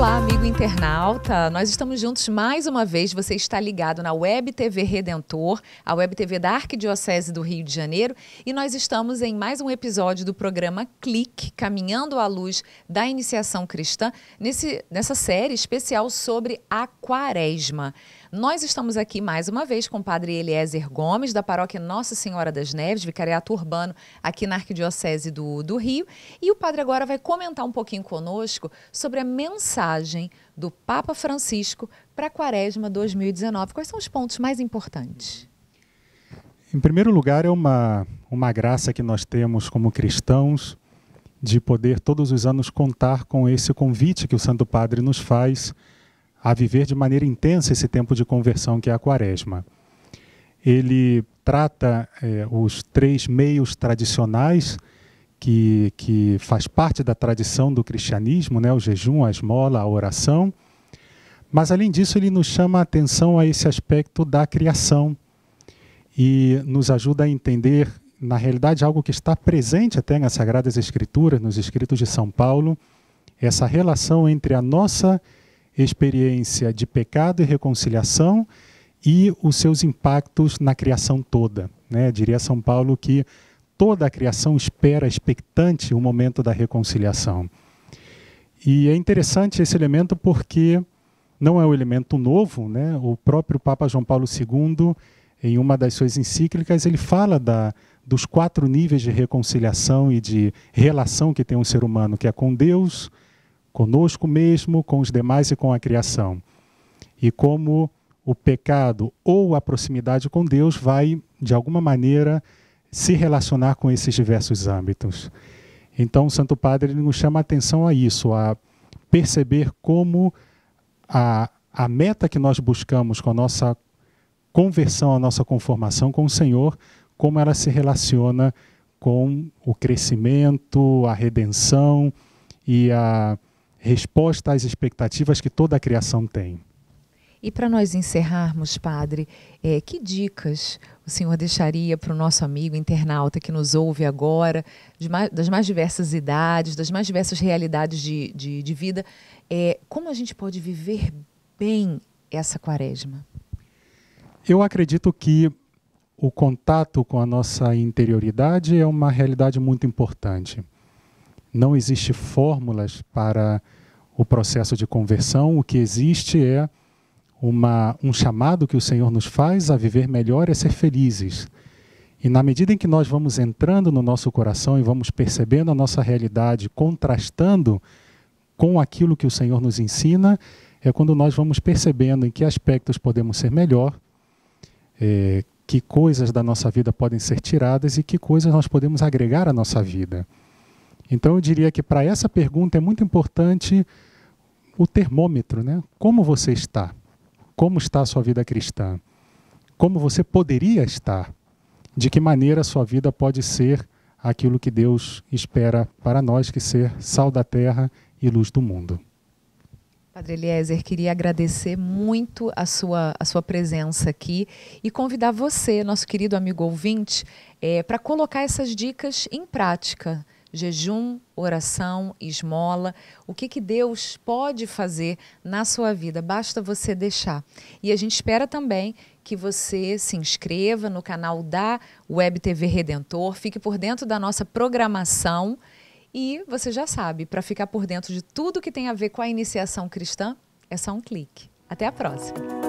Olá, amigo internauta! Nós estamos juntos mais uma vez. Você está ligado na Web TV Redentor, a Web TV da Arquidiocese do Rio de Janeiro, e nós estamos em mais um episódio do programa Clique, Caminhando à Luz da Iniciação Cristã, nesse, nessa série especial sobre a Quaresma. Nós estamos aqui mais uma vez com o padre Eliezer Gomes, da paróquia Nossa Senhora das Neves, vicariato urbano aqui na Arquidiocese do, do Rio. E o padre agora vai comentar um pouquinho conosco sobre a mensagem mensagem do Papa Francisco para a Quaresma 2019? Quais são os pontos mais importantes? Em primeiro lugar, é uma, uma graça que nós temos como cristãos de poder todos os anos contar com esse convite que o Santo Padre nos faz a viver de maneira intensa esse tempo de conversão que é a Quaresma. Ele trata eh, os três meios tradicionais que, que faz parte da tradição do cristianismo, né? o jejum, a esmola, a oração. Mas, além disso, ele nos chama a atenção a esse aspecto da criação e nos ajuda a entender, na realidade, algo que está presente até nas Sagradas Escrituras, nos Escritos de São Paulo, essa relação entre a nossa experiência de pecado e reconciliação e os seus impactos na criação toda. Né? Diria São Paulo que toda a criação espera expectante o momento da reconciliação. E é interessante esse elemento porque não é um elemento novo, né? O próprio Papa João Paulo II, em uma das suas encíclicas, ele fala da, dos quatro níveis de reconciliação e de relação que tem um ser humano, que é com Deus, conosco mesmo, com os demais e com a criação. E como o pecado ou a proximidade com Deus vai, de alguma maneira, se relacionar com esses diversos âmbitos. Então, o Santo Padre nos chama a atenção a isso, a perceber como a, a meta que nós buscamos com a nossa conversão, a nossa conformação com o Senhor, como ela se relaciona com o crescimento, a redenção e a resposta às expectativas que toda a criação tem. E para nós encerrarmos, padre, é, que dicas o senhor deixaria para o nosso amigo internauta que nos ouve agora, mais, das mais diversas idades, das mais diversas realidades de, de, de vida, é, como a gente pode viver bem essa quaresma? Eu acredito que o contato com a nossa interioridade é uma realidade muito importante. Não existe fórmulas para o processo de conversão, o que existe é uma, um chamado que o Senhor nos faz a viver melhor é ser felizes. E na medida em que nós vamos entrando no nosso coração e vamos percebendo a nossa realidade, contrastando com aquilo que o Senhor nos ensina, é quando nós vamos percebendo em que aspectos podemos ser melhor, é, que coisas da nossa vida podem ser tiradas e que coisas nós podemos agregar à nossa vida. Então eu diria que para essa pergunta é muito importante o termômetro, né? Como você está? Como está a sua vida cristã? Como você poderia estar? De que maneira a sua vida pode ser aquilo que Deus espera para nós, que ser sal da terra e luz do mundo? Padre Eliezer, queria agradecer muito a sua, a sua presença aqui e convidar você, nosso querido amigo ouvinte, é, para colocar essas dicas em prática jejum, oração, esmola, o que, que Deus pode fazer na sua vida, basta você deixar. E a gente espera também que você se inscreva no canal da Web TV Redentor, fique por dentro da nossa programação e você já sabe, para ficar por dentro de tudo que tem a ver com a iniciação cristã, é só um clique. Até a próxima!